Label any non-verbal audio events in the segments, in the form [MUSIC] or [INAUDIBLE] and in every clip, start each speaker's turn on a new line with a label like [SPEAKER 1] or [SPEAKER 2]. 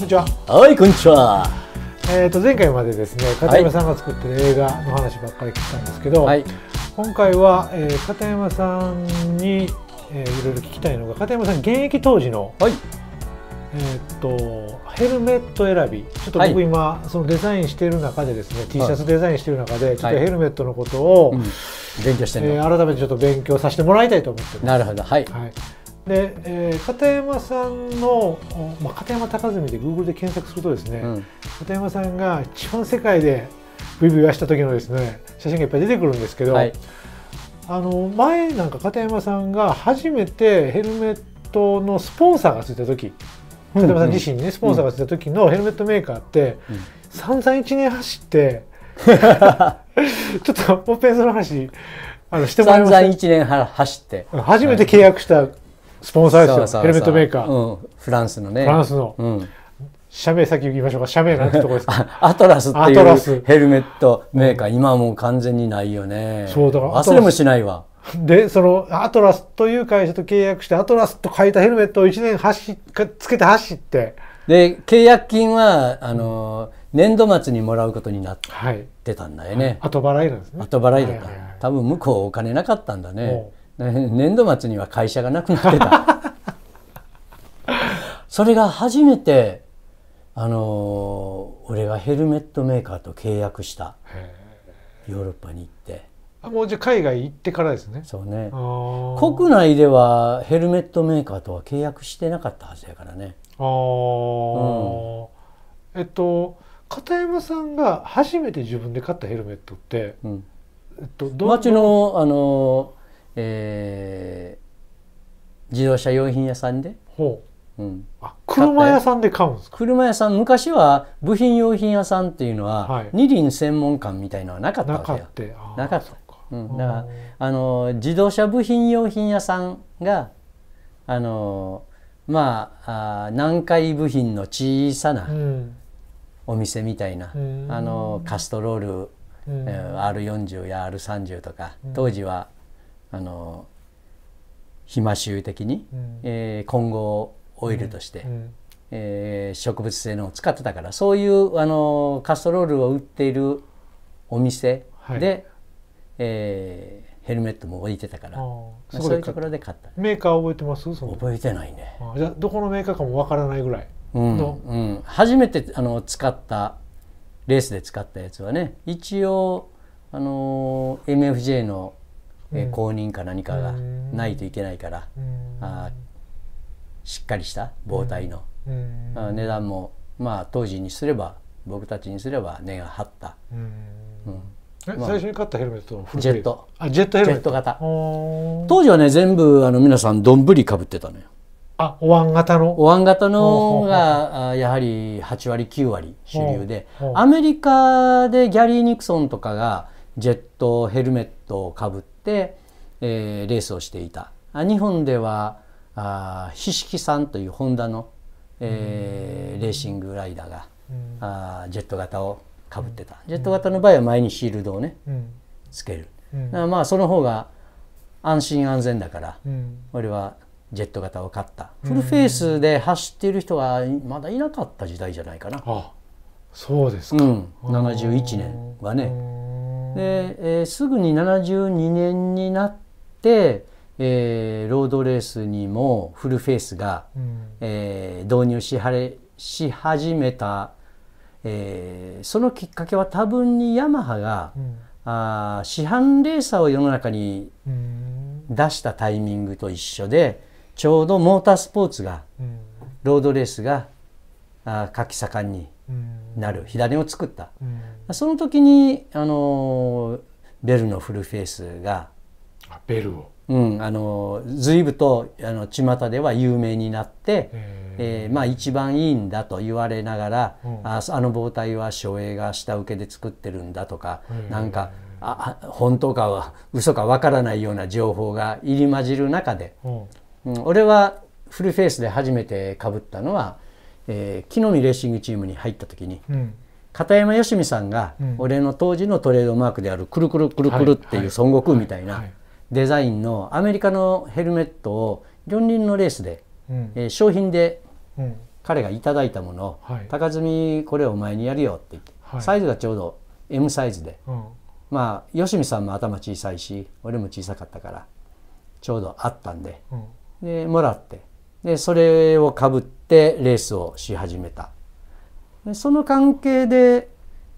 [SPEAKER 1] こんにちは。はい、こんにちは。えっ、と前回までですね、片山さんが作ってる映画の話ばっかり聞いたんですけど、はい、今回は、えー、片山さんに、えー、いろいろ聞きたいのが片山さん現役当時の、はい、えっ、とヘルメット選び。ちょっと僕今、はい、そのデザインしている中でですね、T シャツデザインしている中でちょっとヘルメットのことを、うん、勉強して、えー、改めてちょっと勉強させてもらいたいと思ってます。なるほど、はい。はい。で、えー、片山さんの、まあ、片山高住で Google で検索するとですね、うん、片山さんが一番世界で VV ブはした時のですね写真がいっぱい出てくるんですけど、はい、あの前なんか片山さんが初めてヘルメットのスポンサーがついた時片山さん自身にねスポンサーがついた時のヘルメットメーカーって、うん、散々1年
[SPEAKER 2] 走って [LAUGHS] ちょっともっンんその話あのしてもらえません散々1年走って
[SPEAKER 1] 初めて契約したスポンサーですよヘルメットメーカー、
[SPEAKER 2] うん、フランスのねフランスの、うん、
[SPEAKER 1] 社名先言いましょうか社名なんてとこですか [LAUGHS] アトラスってい
[SPEAKER 2] うヘルメットメーカー、うん、今もう完全にないよねそうだから忘れもしないわ
[SPEAKER 1] でそのアトラスという会社と契約してアトラスと書いたヘルメットを1年走
[SPEAKER 2] つけて走ってで契約金はあの、うん、年度末にもらうことになってたんだよね、はい、後払いなんですね後払いだった、はいはいはい、多分向こうお金なかったんだね [LAUGHS] 年度末には会社がなくなってた [LAUGHS] それが初めてあの俺がヘルメットメーカーと契約したヨーロッパに行ってあもうじゃ海外行ってからですねそうね国内ではヘルメットメーカーとは契約してなかったはずやからねああ、う
[SPEAKER 1] ん、えっと片山さんが
[SPEAKER 2] 初めて自分で買ったヘルメットって、うん、
[SPEAKER 1] えっと、町
[SPEAKER 2] のあのえー、自動車用品屋さんでほう、うん、あ車屋さんで買うんですか車屋さん昔は部品用品屋さんっていうのは、はい、二輪専門館みたいのはなかったわけよなかったうん、だからあの自動車部品用品屋さんがあのまああ南海部品の小さなお店みたいな、うん、あのカストロール、うん、R40 や R30 とか当時はあの暇集的に、うん、えー、混合オイルとして、うん、えー、植物性のを使ってたからそういうあのカストロールを売っているお店で、はい、えー、ヘルメットも置いてたからそういうとこ
[SPEAKER 1] ろで買ったメーカー覚えてます覚えてないねじゃどこのメーカーか
[SPEAKER 2] もわからないぐらいの、うん、うん、初めてあの使ったレースで使ったやつはね一応あの MFJ のえ公認か何かがないといけないから、あしっかりした防体の、う値段もまあ当時にすれば僕たちにすれば値が張った、うん最初に買ったヘルメットジェットあジェットヘルメッ
[SPEAKER 1] ト型当
[SPEAKER 2] 時はね全部あの皆さんどんぶりかぶってたのよあお椀型のお椀型のがやはり8割9割主流でアメリカでギャリー・ニクソンとかがジェットヘルメットをかぶって、えー、レースをしていた日本ではあしきさんというホンダの、えー、レーシングライダーが、うあジェット型をかぶってた、ジェット型の場合は前にシールドをね、つける、うん、まあその方が安心安全だから、俺はジェット型を買ったフルフェイスで走っている人はまだいなかった時代じゃないかな、あそうですか、うん、71年はねで、えー、すぐに72年になって、えー、ロードレースにもフルフェイスが、うん、えー、導入しはれし始めた、えー、そのきっかけは多分にヤマハが、うん、あ市販レーサーを世の中に出したタイミングと一緒でちょうどモータースポーツが、うん、ロードレースがあき盛んになる火種を作った、うん、その時にあのベルのフルフェイスがベルを、うん、あの随分とあの巷では有名になって、えー、まあ、一番いいんだと言われながら、うん、ああの棒体は照英が下請けで作ってるんだとかなんかあ本当かは嘘かわからないような情報が入り混じる中で、うん、俺はフルフェイスで初めてかぶったのは、えー、木の実レーシングチームに入った時に。うん片山よしみさんが俺の当時のトレードマークであるくるくるくるくるっていう孫悟空みたいなデザインのアメリカのヘルメットを四輪のレースで、え商品で彼がいただいたものを「高積これお前にやるよ」って言ってサイズがちょうど M サイズでまあよしみさんも頭小さいし俺も小さかったからちょうどあったんででもらってでそれをかぶってレースをし始めた。その関係で、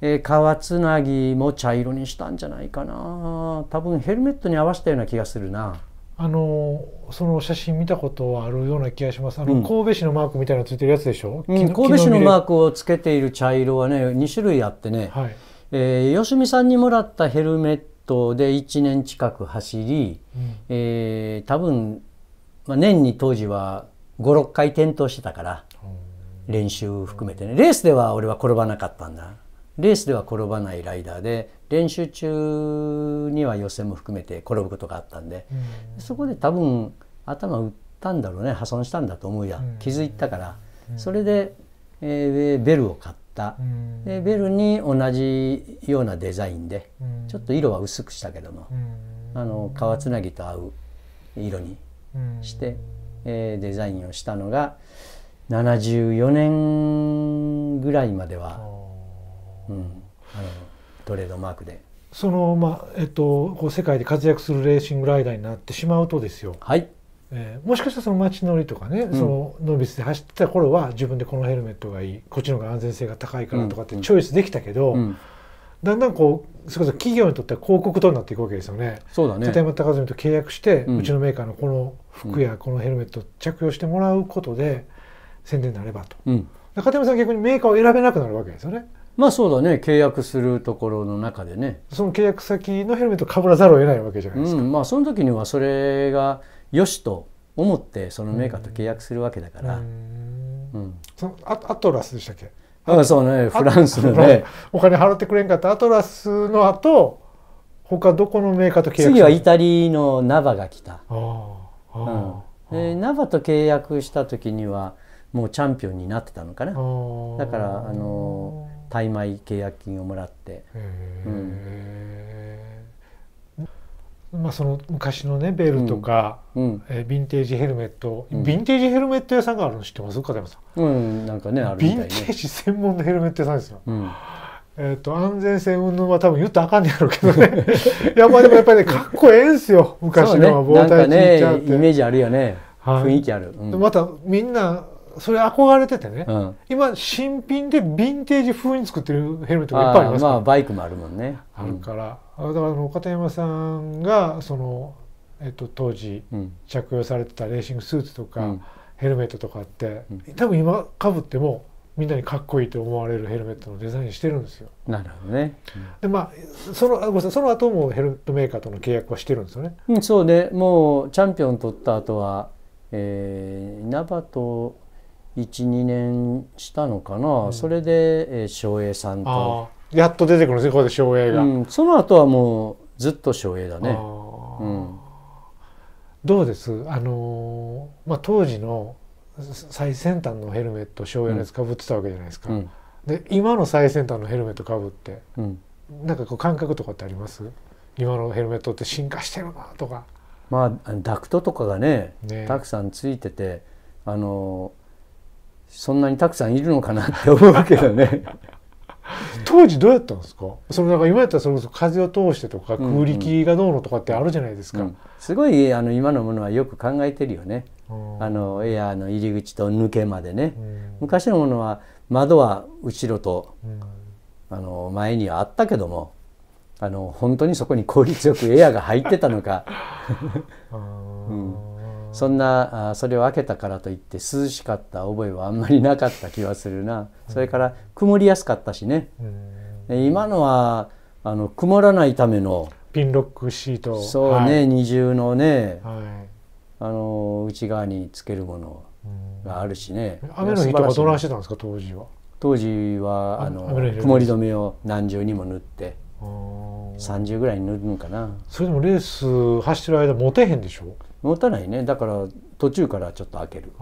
[SPEAKER 2] えー、革つなぎも茶色にしたんじゃないかな多分ヘルメットに合わせたような気がするな
[SPEAKER 1] あのその写真見たことあるような気がしますあの、うん、神戸市のマークみたいなつい
[SPEAKER 2] てるやつでしょ、うん、神戸市のマークをつけている茶色はね2種類あってね、はい、えー、吉見さんにもらったヘルメットで1年近く走り、うん、えー、多分、まあ、年に当時は56回転倒してたから練習含めてねレースでは俺は転ばなかったんだレースでは転ばないライダーで練習中には予選も含めて転ぶことがあったんで、うん、そこで多分頭打ったんだろうね破損したんだと思うや、うん、気づいたから、うん、それで、えー、ベルを買った、でベルに同じようなデザインで、ちょっと色は薄くしたけども、あの革つなぎと合う色にして、えー、デザインをしたのが。74年ぐらいまでは、うん、あのトレードマークで。
[SPEAKER 1] そのまあえっと、こう世界で活躍するレーシングライダーになってしまうとですよ、はいえー、もしかしたらその街乗りとかね、うん、そのノービスで走ってた頃は自分でこのヘルメットがいいこっちの方が安全性が高いからとかってチョイスできたけど、うんうん、だんだんこうそれこそ企業にとっては広告となっていくわけですよね。そうだね片山高住と契約して、うちのメーカーのこの服やこのヘルメット着用してもらうことで、宣伝になればと、うん、片山さん逆にメーカーを選べなくなるわけですよね
[SPEAKER 2] まあそうだね契約するところの中でねその契約先のヘルメットかぶらざるを得ないわけじゃないですか、うん、まあその時にはそれがよしと思ってそのメーカーと契約するわけだから、うん、うん、
[SPEAKER 1] そのアアトラスでしたっけ
[SPEAKER 2] あそうねフランスのね
[SPEAKER 1] お金払ってくれんかったアトラスの後他どこのメーカーと契約次はイ
[SPEAKER 2] タリーのナバが来たああ、うん、でナバと契約した時にはもうチャンピオンになってたのかなだからあの大米契約金をもらって、うん、
[SPEAKER 1] まあ、その昔のねベルとか、うん、えヴィンテージヘルメット、ヴィンテージヘルメット屋さんがあるの知ってます片山さん、うん、なんかねあるみたいねヴィンテージ専門のヘルメット屋さんですよ、うんえーと、安全性云々は多分言ったらあかんねやろうけどね [LAUGHS] いやまあでもやっぱりね
[SPEAKER 2] かっこええんすよ昔のは防体ちっちって、イメージあるよね、はい、雰囲気ある、うん、
[SPEAKER 1] またみんなそれ憧れててね、うん、今新品でヴィンテージ風に作ってるヘルメットがいっぱいありますから、まあ、
[SPEAKER 2] バイクもあるもんねあるから、
[SPEAKER 1] だから片山さんがその、えっと、当時着用されてたレーシングスーツとか、ヘルメットとかって、多分今かぶってもみんなにかっこいいと思われるヘルメットのデザインしてるんですよ。なるほどね。うん、でまあそのごめんなさいその後もヘルメットメーカーとの契約はしてるんですよね。
[SPEAKER 2] うん、そうねもうチャンピオン取った後は、えー、稲葉と12年したのかな、うん、それで翔英、えー、さんとやっと出てくるんですねここで翔英が、うん、その後はもうずっと翔英だね、うん、
[SPEAKER 1] どうですあのー、まあ、当時の最先端のヘルメット翔英のやつかぶってたわけじゃないですか、うん、で今の最先端のヘルメットかぶって、う
[SPEAKER 2] ん、なんかこう感覚とかってあります今のヘルメットって進化してるなとかまあダクトとかがね、ね、たくさんついててあのーそんなにたくさんいるのかなって思うけどね [LAUGHS] 当時どうやったんです
[SPEAKER 1] かそのなんか今やったらその風を通してとか空力がどうのとかってあるじゃないですか、うんう
[SPEAKER 2] ん、すごいあの今のものはよく考えてるよね、あのエアの入り口と抜けまでね、昔のものは窓は後ろと、あの前にはあったけどもあの本当にそこに効率よくエアが入ってたのか、[LAUGHS] うんそんなそれを開けたからといって涼しかった覚えはあんまりなかった気はするな、それから曇りやすかったしね、今のはあの曇らないためのピンロックシートそうね、二重のね、はい、あの内側につけるものがあるしね雨の日とかどないしてたんですか当時は当時はあの曇り止めを何重にも塗って30ぐらいに塗るのかなそれでもレース走ってる間持てへんでしょ持たないねだから途中からちょっと開ける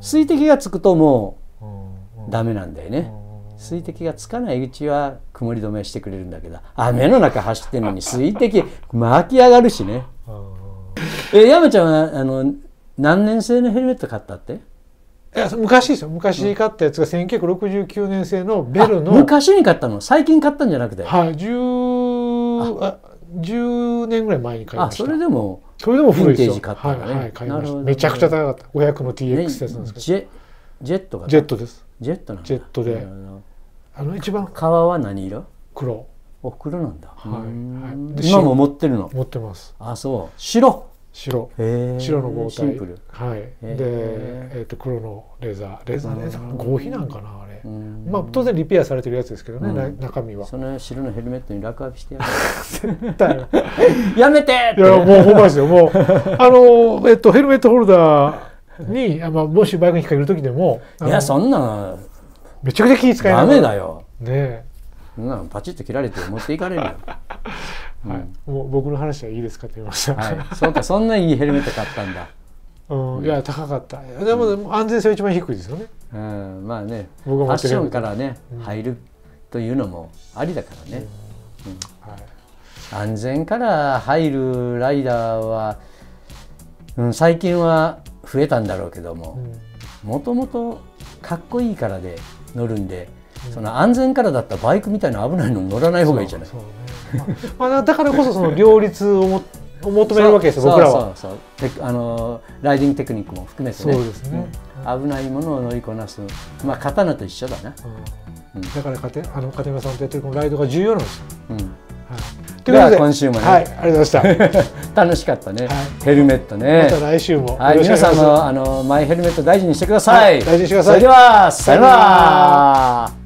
[SPEAKER 2] 水滴がつくともうダメなんだよね水滴がつかないうちは曇り止めしてくれるんだけど雨の中走ってるのに水滴巻き上がるしねえ山ちゃんはあの何年製のヘルメット買ったっていや昔ですよ昔買ったやつが1969年製のベルの昔に買ったの最近
[SPEAKER 1] 買ったんじゃなくてはい、10, あ10年ぐらい前に買いましたあそれでも
[SPEAKER 2] それでも古いですよ。ヴィンテージ買ったね。はい、はい、買いました。めちゃくちゃ高かった。5 0の TX ってやつなんですけど。ジェジェットがジェットです。ジェットなんジェットで。あの一番革は何色？黒。お黒なんだ。はい。はい、今も持ってるの。持ってます。あ、そう。白。白、白の合体、は
[SPEAKER 1] い、で、えー、と黒のレーザーレーザーレーザー合皮なんかなあれ、
[SPEAKER 2] まあ、当然リペアされてるやつですけどね、中身はその白のヘルメットに落書きしてやる [LAUGHS] やめていやもうほんまで
[SPEAKER 1] すよもうあの、えっと、ヘルメットホルダーに、まあ、もしバイクに引っ掛ける時で
[SPEAKER 2] もいやそんなめちゃくちゃ気使いなダメだよねえそんなのパチッと切られて持っていかれるよ [LAUGHS] はい、もう僕の話はいいですかって言いました、はい、そうかそんないいヘルメット買ったんだ [LAUGHS]
[SPEAKER 1] うん、いや高かったで
[SPEAKER 2] も安全性は一番低いですよね、うん、うん、まあねファッションからね、う入るというのもありだからね、はい、安全から入るライダーは、うん、最近は増えたんだろうけどももともとかっこいいからで乗るんで、その安全からだったバイクみたいな危ないの乗らない方がいいじゃない。そうそうねまあ、
[SPEAKER 1] だからこそその
[SPEAKER 2] 両立をも求めるわけですよ僕らはそうそうあのライディングテクニックも含めてねそうですね、うん、危ないものを乗りこなすまあ刀と一緒だな、
[SPEAKER 1] うん、だからかてあの片山さんとやってるこのライ
[SPEAKER 2] ドが重要なんですよ、うんはいということで今週もね、はい、ありがとうございました [LAUGHS] 楽しかったね、はい、ヘルメットねまた来週もはい皆さんもあのマイヘルメット大事にしてください、はい、大事にしてくださいそれではさよなら